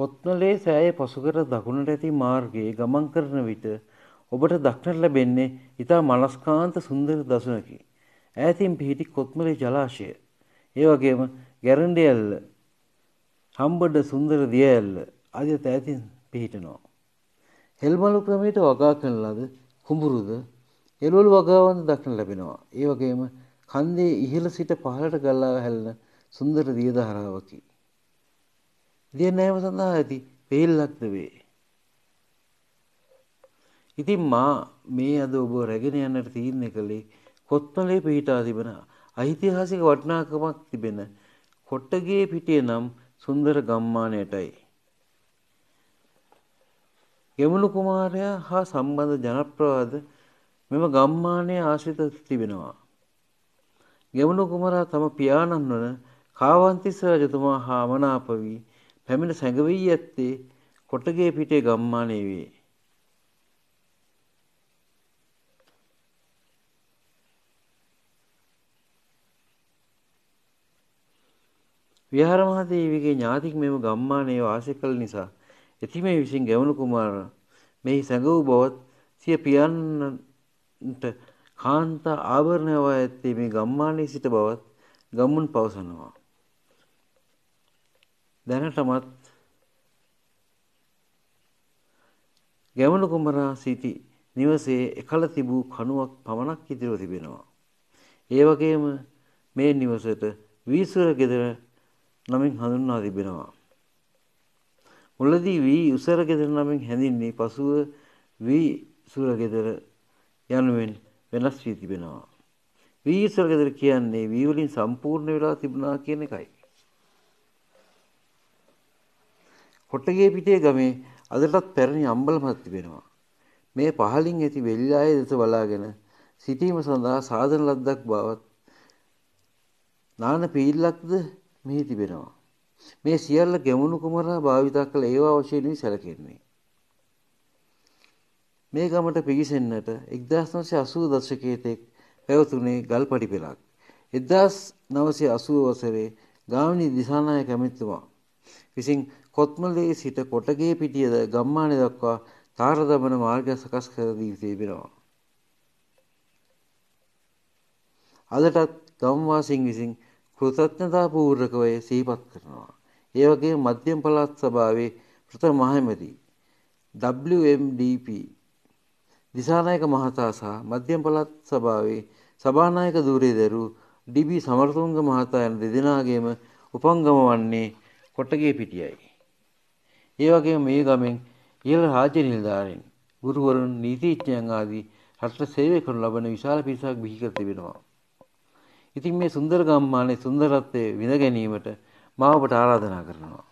කොත්නලේ සෑය පසුකර දකුණට ඇති මාර්ගයේ ගමන් කරන විට ඔබට දක්නට ලැබෙන්නේ ඉතා මනස්කාන්ත සුන්දර දසුනකි. ඈතින් පිහිටි කොත්මලේ ජලාශය. ඒ වගේම ගැරන්ඩියල්ල හම්බඩ සුන්දර දියඇල්ල අදත ඇතින් පිහිටනවා. හෙල්මලු ක්‍රමයට වගා කරන ලද කුඹුරුද එළවලු වගාවන් දක්න ලැබෙනවා. ඒ වගේම කන්දේ ඉහළ සිට පහලට ගල්ලා හැල්ලන සුන්දර දියදහරාවකි. දිය නෑම සඳහා ඇති පෙල්ලක් නෙවේ. ඉතින් මා මේ අද ඔබ රැගෙන යන්නට තීරණය කළේ කොත්මලේ පිහිටා තිබෙන ඓතිහාසික වටිනාකමක් තිබෙන කොට්ටගේ පිටිය නම් සුන්දර ගම්මානයටයි. ගෙමුණු කුමාරයා හා සම්බන්ධ ජනප්‍රවාද මෙම ගම්මානය ආශ්‍රිත තිබෙනවා. ගෙමුණු කුමරා තම පියාණන් වන කාවන්තිස්ස රජතුමා හා මනාප වී පැමිණ සැඟවී ඇත්තේ කොටගේ පිටේ ගම්මානයේ වේ. විහාර මහදේවීගේ ඥාතික මෙම ගම්මානයේ වාසය කළ නිසා එතිමේ විසින් ගැමුණු කුමාර මෙහි සැඟ වූ බවත් සිය පියන්නට කාන්තා ආභරණය වා ඇත්තේ මේ ගම්මානයේ සිට බවත් ගම්මුන් පවසනවා. දැනටමත් ගැමුණු කුමරා සිටි නිවසේ එකල තිබූ කණුවක් පමණක් ඉතිරිව තිබෙනවා. ඒ වගේම මේ නිවසට වීසුර ගෙදර නමින් හඳුන්වා තිබෙනවා. මුලදී වී උසර ගෙදර නමින් හැඳින්නේ පසුව වී සුර ගෙදර යනුවෙන් වෙනස් වී තිබෙනවා. වී ඉස්සර ගෙදර කියන්නේ වී වලින් සම්පූර්ණ වෙලා තිබුණා කියන එකයි. කොටගේ පිටේ ගමේ අදටත් පැරණි අම්බලමත් තිබෙනවා. මේ පහලින් ඇති වෙල්ලාය දෙස බලාගෙන සිටීම සඳහා සාධන ලද්දක් බවත් නාන පීල්ලක්ද මෙහි තිබෙනවා. මේ සියල්ල ගැමුණු කුමරා භාවිතා කළ ඒවා වශයෙන්ී සැලකෙන්නේ. මේ ගමට පිවිසෙන්නට එක්දස්නොසේ අසූ දර්ශකයතෙක් පැවතුනේ ගල් පඩි පෙළක්. එදදාස් නවසේ අසුව වසරේ ගාමිණි දිසානාය කැමිත්තුවා. විසින් කොත්මලේ සිට කොටගේ පිටියද ගම්මාන දක්වා තාර දමන මාර්ග සකස් කර දී තිබෙනවා. අදටත් ගම්වාසින් විසින් කෘතඥතාපූර්වකව සිහිපත් කරනවා. ඒ වගේ මධ්‍යම පළාත් සභාවේ ප්‍රථම මහමැති WMDP දිසානායක මහතා සහ මධ්‍යම පළාත් සභාවේ සභානායක ධූරයේ දරු ඩිබි සමරතුංග මහතා යන දෙදෙනාගේම උපංගම වන්නේ කොටගේ පිටියයි. ඒ වගේම මේ ගමෙන් ඉහළ රාජ්‍ය නිලධාරීන්, ගුරුවරුන්, නීතිඥයන් ආදී රට සේවය කරනු ලබන විශාල පිරිසක් බිහි කර තිබෙනවා. ඉතින් මේ සුන්දර ගම්මානයේ සුන්දරත්වය විඳ ගැනීමට මා ඔබට ආරාධනා කරනවා.